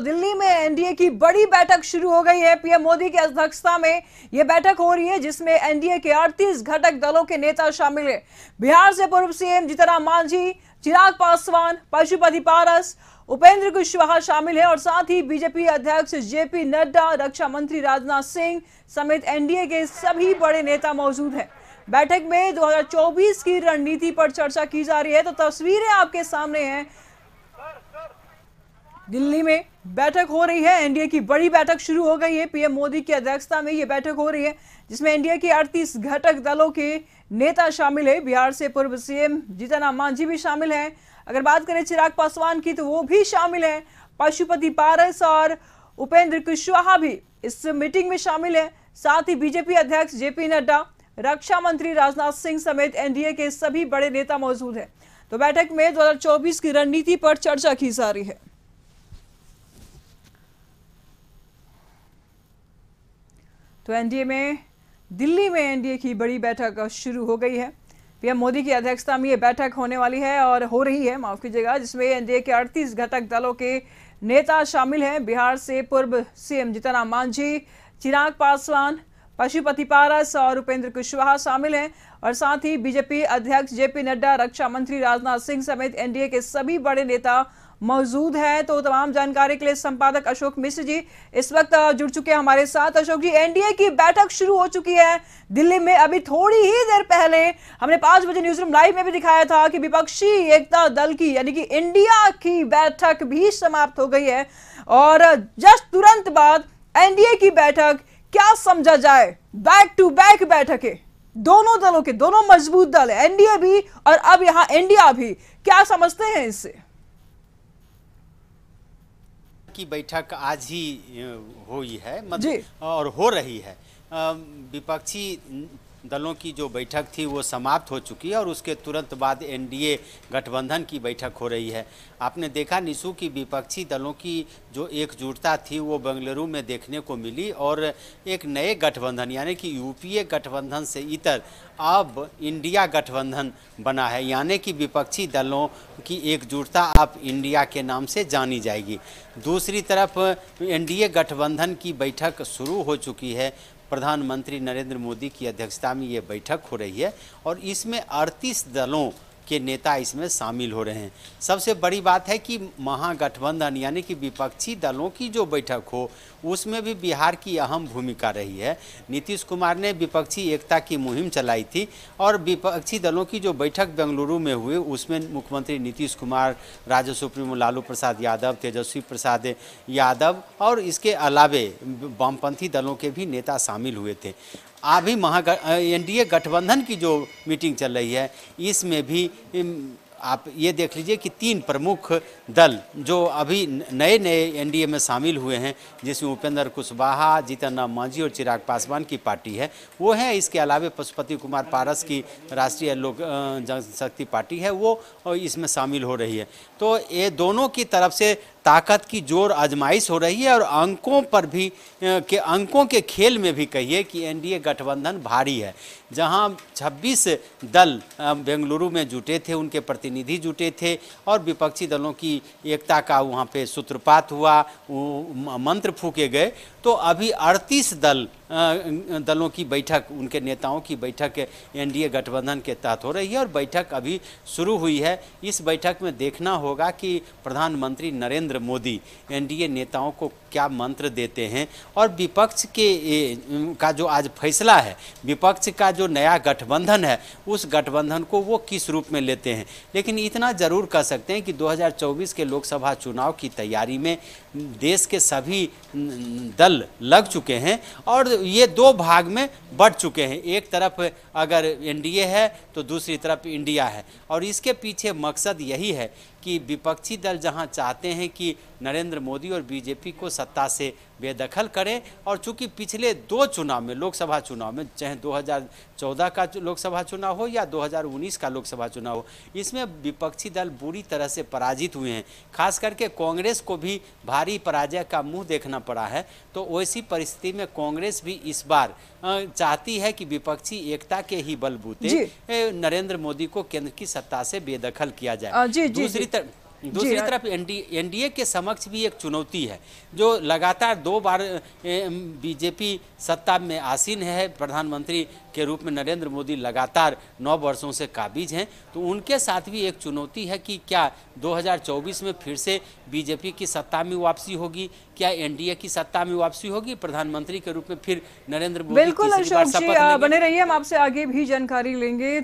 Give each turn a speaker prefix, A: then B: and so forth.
A: दिल्ली में एनडीए की बड़ी बैठक शुरू हो गई है पीएम मोदी की अध्यक्षता में यह बैठक हो रही है जिसमें एनडीए के 38 घटक दलों के नेता शामिल हैं बिहार से पूर्व सीएम जीतनराम मांझी चिराग पासवान पशुपति पारस उपेंद्र कुशवाहा शामिल हैं और साथ ही बीजेपी अध्यक्ष जेपी नड्डा रक्षा मंत्री राजनाथ सिंह समेत एनडीए के सभी बड़े नेता मौजूद है बैठक में दो की रणनीति पर चर्चा की जा रही है तो तस्वीरें आपके सामने हैं दिल्ली में बैठक हो रही है एनडीए की बड़ी बैठक शुरू हो गई है पीएम मोदी की अध्यक्षता में ये बैठक हो रही है जिसमें एनडीए के 38 घटक दलों के नेता शामिल है बिहार से पूर्व सीएम जीतन मांझी भी शामिल हैं अगर बात करें चिराग पासवान की तो वो भी शामिल हैं पशुपति पारस और उपेंद्र कुशवाहा भी इस मीटिंग में शामिल है साथ ही बीजेपी अध्यक्ष जेपी नड्डा रक्षा मंत्री राजनाथ सिंह समेत एनडीए के सभी बड़े नेता मौजूद हैं तो बैठक में 2024 की रणनीति पर चर्चा की जा रही है तो एनडीए में दिल्ली में एनडीए की बड़ी बैठक शुरू हो गई है पीएम मोदी की अध्यक्षता में ये बैठक होने वाली है और हो रही है माफ कीजिएगा जिसमें एनडीए के 38 घटक दलों के नेता शामिल हैं बिहार से पूर्व सीएम जीतनराम मांझी चिराग पासवान पशुपति पारस और उपेंद्र कुशवाहा शामिल हैं और साथ ही बीजेपी अध्यक्ष जेपी नड्डा रक्षा मंत्री राजनाथ सिंह समेत एनडीए के सभी बड़े नेता मौजूद है तो तमाम जानकारी के लिए संपादक अशोक मिश्र जी इस वक्त जुड़ चुके हैं हमारे साथ अशोक जी एनडीए की बैठक शुरू हो चुकी है दिल्ली में अभी थोड़ी ही देर पहले हमने पांच बजे न्यूज रूम लाइव में भी दिखाया था कि विपक्षी एकता दल की यानी कि इंडिया की बैठक भी समाप्त हो गई है और जस्ट तुरंत बाद एनडीए की बैठक क्या समझा जाए बैक टू बैक बैठक दोनों दलों के दोनों मजबूत दल एनडीए भी और अब यहां इंडिया भी क्या समझते हैं इससे
B: की बैठक आज ही हुई है मतलब और हो रही है विपक्षी दलों की जो बैठक थी वो समाप्त हो चुकी है और उसके तुरंत बाद एनडीए गठबंधन की बैठक हो रही है आपने देखा निशु की विपक्षी दलों की जो एकजुटता थी वो बेंगलुरु में देखने को मिली और एक नए गठबंधन यानी कि यूपीए गठबंधन से इतर अब इंडिया गठबंधन बना है यानी कि विपक्षी दलों की एकजुटता अब इंडिया के नाम से जानी जाएगी दूसरी तरफ एनडीए गठबंधन की बैठक शुरू हो चुकी है प्रधानमंत्री नरेंद्र मोदी की अध्यक्षता में ये बैठक हो रही है और इसमें अड़तीस दलों के नेता इसमें शामिल हो रहे हैं सबसे बड़ी बात है कि महागठबंधन यानी कि विपक्षी दलों की जो बैठक हो उसमें भी बिहार की अहम भूमिका रही है नीतीश कुमार ने विपक्षी एकता की मुहिम चलाई थी और विपक्षी दलों की जो बैठक बेंगलुरु में हुई उसमें मुख्यमंत्री नीतीश कुमार राज्य सुप्रीमो लालू प्रसाद यादव तेजस्वी प्रसाद यादव और इसके अलावे वामपंथी दलों के भी नेता शामिल हुए थे अभी महा एनडीए गठबंधन की जो मीटिंग चल रही है इसमें भी आप ये देख लीजिए कि तीन प्रमुख दल जो अभी नए नए एनडीए में शामिल हुए हैं जिसमें उपेंद्र कुशवाहा जीतन राम मांझी और चिराग पासवान की पार्टी है वो है इसके अलावा पशुपति कुमार पारस की राष्ट्रीय लोक जनशक्ति पार्टी है वो इसमें शामिल हो रही है तो ये दोनों की तरफ से ताकत की जोर आजमाइश हो रही है और अंकों पर भी के अंकों के खेल में भी कहिए कि एनडीए गठबंधन भारी है जहां 26 दल बेंगलुरु में जुटे थे उनके प्रतिनिधि जुटे थे और विपक्षी दलों की एकता का वहां पे सूत्रपात हुआ मंत्र फूके गए तो अभी 38 दल दलों की बैठक उनके नेताओं की बैठक एनडीए गठबंधन के तहत हो रही है और बैठक अभी शुरू हुई है इस बैठक में देखना होगा कि प्रधानमंत्री नरेंद्र मोदी एनडीए नेताओं को क्या मंत्र देते हैं और विपक्ष के का जो आज फैसला है विपक्ष का जो नया गठबंधन है उस गठबंधन को वो किस रूप में लेते हैं लेकिन इतना ज़रूर कह सकते हैं कि 2024 के लोकसभा चुनाव की तैयारी में देश के सभी दल दल लग चुके हैं और ये दो भाग में बढ़ चुके हैं एक तरफ अगर एनडीए है तो दूसरी तरफ इंडिया है और इसके पीछे मकसद यही है कि विपक्षी दल जहां चाहते हैं कि नरेंद्र मोदी और बीजेपी को सत्ता से बेदखल करें और चूंकि पिछले दो चुनाव में लोकसभा चुनाव में चाहे 2014 का लोकसभा चुनाव हो या 2019 का लोकसभा चुनाव हो इसमें विपक्षी दल बुरी तरह से पराजित हुए हैं खास करके कांग्रेस को भी भारी पराजय का मुंह देखना पड़ा है तो वैसी परिस्थिति में कांग्रेस भी इस बार चाहती है कि विपक्षी एकता के ही बलबूते नरेंद्र मोदी को केंद्र की सत्ता से बेदखल किया जाए जी, जी, दूसरी तरफ दूसरी हाँ। तरफ एनडीए के समक्ष भी एक चुनौती है जो लगातार दो बार बीजेपी सत्ता में आसीन है प्रधानमंत्री के रूप में नरेंद्र मोदी लगातार नौ वर्षों से काबिज हैं तो उनके साथ भी एक चुनौती है कि क्या 2024 में फिर से बीजेपी की सत्ता में वापसी होगी क्या एनडीए की सत्ता में वापसी होगी प्रधानमंत्री के रूप में फिर नरेंद्र मोदी बिल्कुल बने
A: रहिए हम आपसे आगे भी जानकारी लेंगे